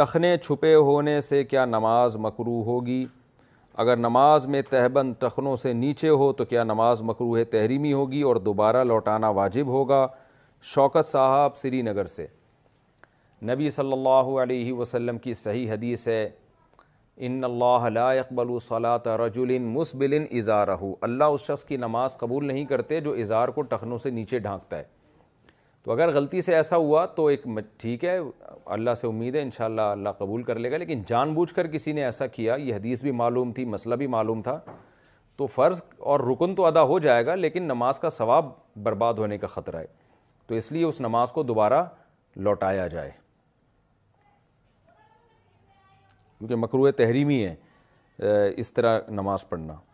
टखने छुपे होने से क्या नमाज मकरू होगी अगर नमाज में तहबंद टखनों से नीचे हो तो क्या नमाज मकरू है तहरीमी होगी और दोबारा लौटाना वाजिब होगा शौकत साहब श्रीनगर से नबी सल्लल्लाहु अलैहि वसल्लम की सही हदीस है इन अल्लाकबल सलात रजुलिन मुसबिलिन इज़ार अल्लाह उस शख्स की नमाज़ कबूल नहीं करते जो इज़ार को टखनों से नीचे ढांकता है तो अगर गलती से ऐसा हुआ तो एक ठीक है अल्लाह से उम्मीद है इन अल्लाह कबूल कर लेगा लेकिन जानबूझकर किसी ने ऐसा किया ये हदीस भी मालूम थी मसला भी मालूम था तो फ़र्ज़ और रुकन तो अदा हो जाएगा लेकिन नमाज का सवाब बर्बाद होने का ख़तरा है तो इसलिए उस नमाज को दोबारा लौटाया जाए क्योंकि मकरू तहरीमी है इस तरह नमाज़ पढ़ना